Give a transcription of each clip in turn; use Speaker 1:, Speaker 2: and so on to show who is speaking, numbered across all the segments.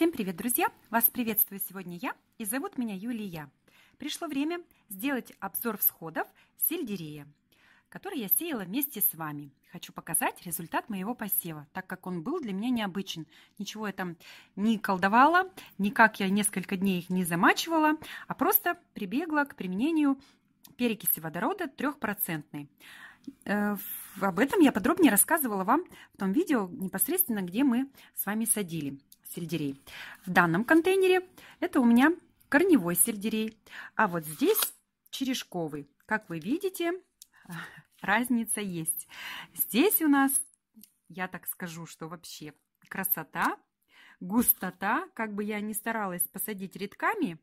Speaker 1: Всем привет, друзья! Вас приветствую сегодня я, и зовут меня Юлия. Пришло время сделать обзор всходов сельдерея, который я сеяла вместе с вами. Хочу показать результат моего посева, так как он был для меня необычен. Ничего я там не колдовала, никак я несколько дней их не замачивала, а просто прибегла к применению перекиси водорода трехпроцентной. Э, об этом я подробнее рассказывала вам в том видео непосредственно, где мы с вами садили сельдерей. В данном контейнере это у меня корневой сельдерей, а вот здесь черешковый. Как вы видите, разница есть. Здесь у нас, я так скажу, что вообще красота, густота. Как бы я ни старалась посадить редками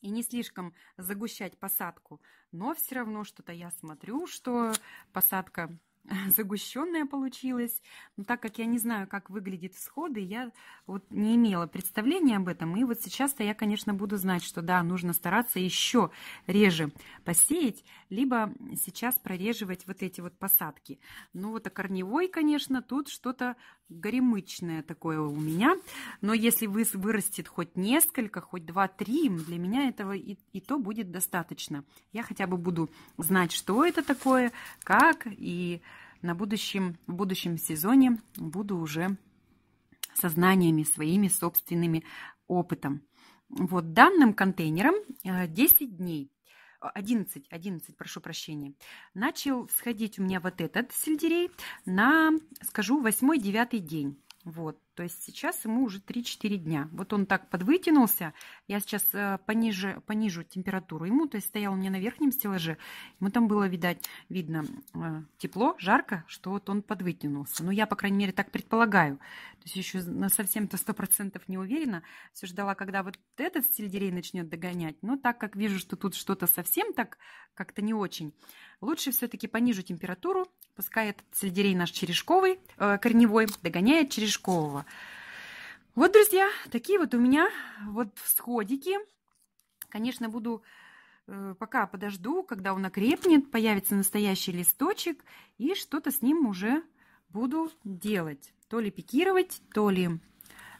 Speaker 1: и не слишком загущать посадку, но все равно что-то я смотрю, что посадка загущенная получилась. Но так как я не знаю, как выглядят всходы, я вот не имела представления об этом. И вот сейчас-то я, конечно, буду знать, что да, нужно стараться еще реже посеять, либо сейчас прореживать вот эти вот посадки. Ну вот о корневой, конечно, тут что-то горемычное такое у меня. Но если вырастет хоть несколько, хоть два-три, для меня этого и, и то будет достаточно. Я хотя бы буду знать, что это такое, как и на будущем, в будущем сезоне буду уже со знаниями своими собственными опытом. Вот данным контейнером 10 э, дней, 11, э, 11, прошу прощения, начал сходить у меня вот этот сельдерей на, скажу, 8-9 день. Вот, то есть сейчас ему уже 3-4 дня. Вот он так подвытянулся. Я сейчас э, пониже, понижу температуру ему. То есть стоял у меня на верхнем стеллаже. Ему там было видать, видно э, тепло, жарко, что вот он подвытянулся. Но я, по крайней мере, так предполагаю. То есть еще на совсем-то 100% не уверена. Все ждала, когда вот этот стильдерей начнет догонять. Но так как вижу, что тут что-то совсем так как-то не очень, лучше все-таки понижу температуру. Пускай этот сельдерей наш черешковый, э, корневой, догоняет черешкового. Вот, друзья, такие вот у меня вот всходики. Конечно, буду э, пока подожду, когда он окрепнет, появится настоящий листочек, и что-то с ним уже буду делать. То ли пикировать, то ли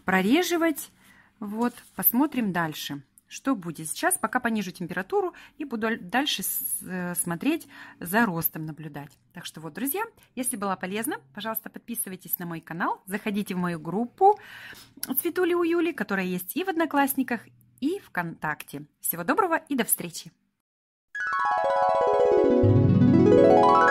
Speaker 1: прореживать. Вот, посмотрим дальше. Что будет? Сейчас пока понижу температуру и буду дальше э, смотреть за ростом, наблюдать. Так что вот, друзья, если было полезно, пожалуйста, подписывайтесь на мой канал, заходите в мою группу «Цветули у Юли», которая есть и в Одноклассниках, и ВКонтакте. Всего доброго и до встречи! Thank you.